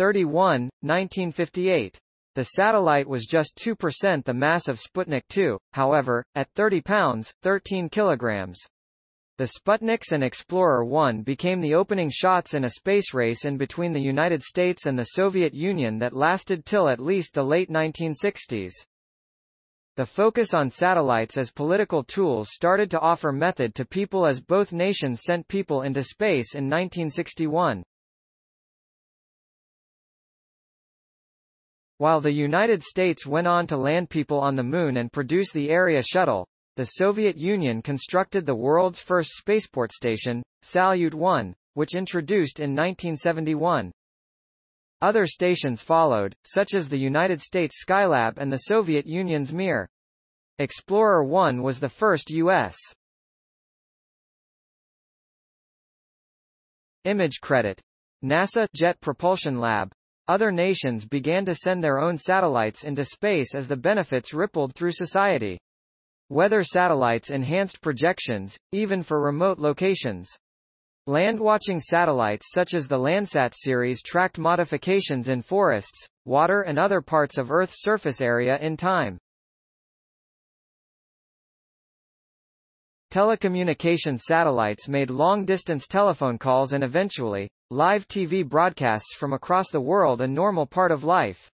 31, 1958. The satellite was just 2% the mass of Sputnik 2, however, at 30 pounds, 13 kilograms. The Sputniks and Explorer 1 became the opening shots in a space race in between the United States and the Soviet Union that lasted till at least the late 1960s. The focus on satellites as political tools started to offer method to people as both nations sent people into space in 1961. While the United States went on to land people on the Moon and produce the Area Shuttle, the Soviet Union constructed the world's first spaceport station, Salyut 1, which introduced in 1971. Other stations followed, such as the United States Skylab and the Soviet Union's Mir. Explorer 1 was the first U.S. Image credit. NASA Jet Propulsion Lab other nations began to send their own satellites into space as the benefits rippled through society. Weather satellites enhanced projections, even for remote locations. Land-watching satellites such as the Landsat series tracked modifications in forests, water and other parts of Earth's surface area in time. telecommunication satellites made long-distance telephone calls and eventually, live TV broadcasts from across the world a normal part of life.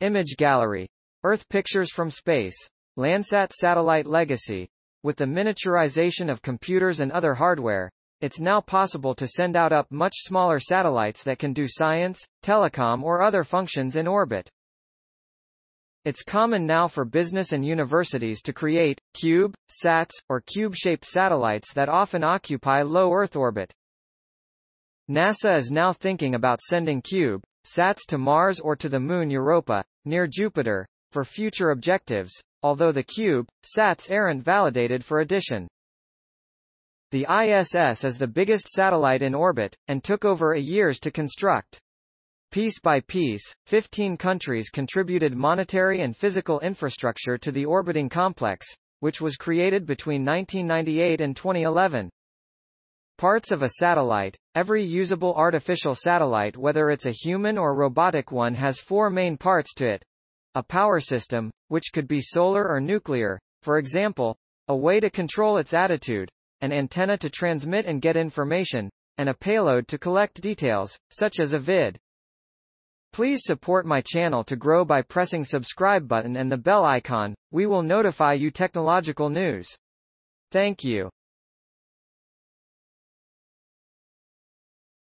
Image Gallery. Earth Pictures from Space. Landsat Satellite Legacy. With the miniaturization of computers and other hardware, it's now possible to send out up much smaller satellites that can do science, telecom or other functions in orbit. It's common now for business and universities to create cube, sats, or cube-shaped satellites that often occupy low Earth orbit. NASA is now thinking about sending cube, sats to Mars or to the moon Europa, near Jupiter, for future objectives, although the cube, sats aren't validated for addition. The ISS is the biggest satellite in orbit, and took over a years to construct. Piece by piece, 15 countries contributed monetary and physical infrastructure to the orbiting complex, which was created between 1998 and 2011. Parts of a satellite, every usable artificial satellite whether it's a human or robotic one has four main parts to it. A power system, which could be solar or nuclear, for example, a way to control its attitude, an antenna to transmit and get information, and a payload to collect details, such as a vid. Please support my channel to grow by pressing subscribe button and the bell icon. We will notify you technological news. Thank you.